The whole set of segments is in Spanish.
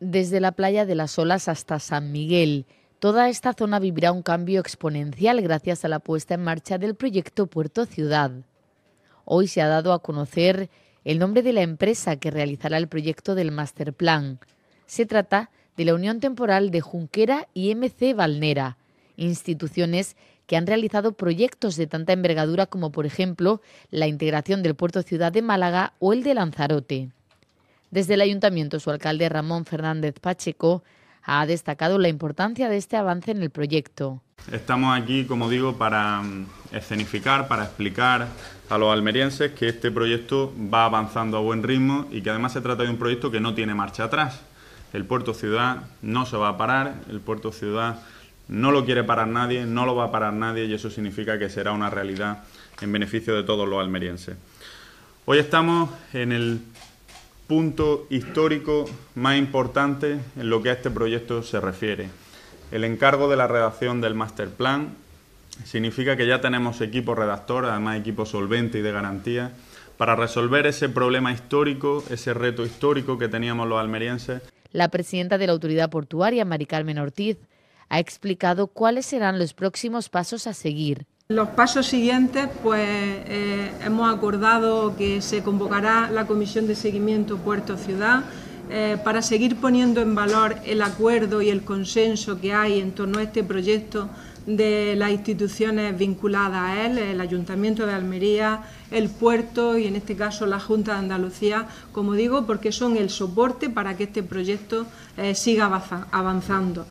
desde la playa de las olas hasta San Miguel. Toda esta zona vivirá un cambio exponencial gracias a la puesta en marcha del proyecto Puerto Ciudad. Hoy se ha dado a conocer el nombre de la empresa que realizará el proyecto del Master Plan. Se trata de la Unión Temporal de Junquera y MC Valnera, instituciones que han realizado proyectos de tanta envergadura como por ejemplo la integración del puerto ciudad de Málaga o el de Lanzarote. Desde el ayuntamiento, su alcalde Ramón Fernández Pacheco ha destacado la importancia de este avance en el proyecto. Estamos aquí, como digo, para mm, escenificar, para explicar a los almerienses que este proyecto va avanzando a buen ritmo y que además se trata de un proyecto que no tiene marcha atrás. El puerto ciudad no se va a parar, el puerto ciudad no lo quiere parar nadie, no lo va a parar nadie y eso significa que será una realidad en beneficio de todos los almerienses. Hoy estamos en el punto histórico más importante en lo que a este proyecto se refiere. El encargo de la redacción del Master Plan significa que ya tenemos equipo redactor, además equipo solvente y de garantía, para resolver ese problema histórico, ese reto histórico que teníamos los almerienses. La presidenta de la Autoridad Portuaria, Mari Carmen Ortiz, ha explicado cuáles serán los próximos pasos a seguir los pasos siguientes, pues eh, hemos acordado que se convocará la Comisión de Seguimiento Puerto-Ciudad eh, para seguir poniendo en valor el acuerdo y el consenso que hay en torno a este proyecto de las instituciones vinculadas a él, el Ayuntamiento de Almería, el Puerto y en este caso la Junta de Andalucía, como digo, porque son el soporte para que este proyecto eh, siga avanzando.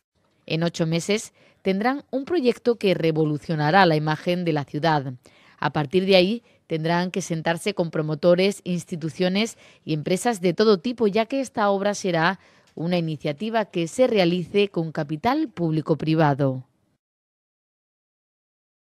En ocho meses tendrán un proyecto que revolucionará la imagen de la ciudad. A partir de ahí, tendrán que sentarse con promotores, instituciones y empresas de todo tipo, ya que esta obra será una iniciativa que se realice con capital público-privado.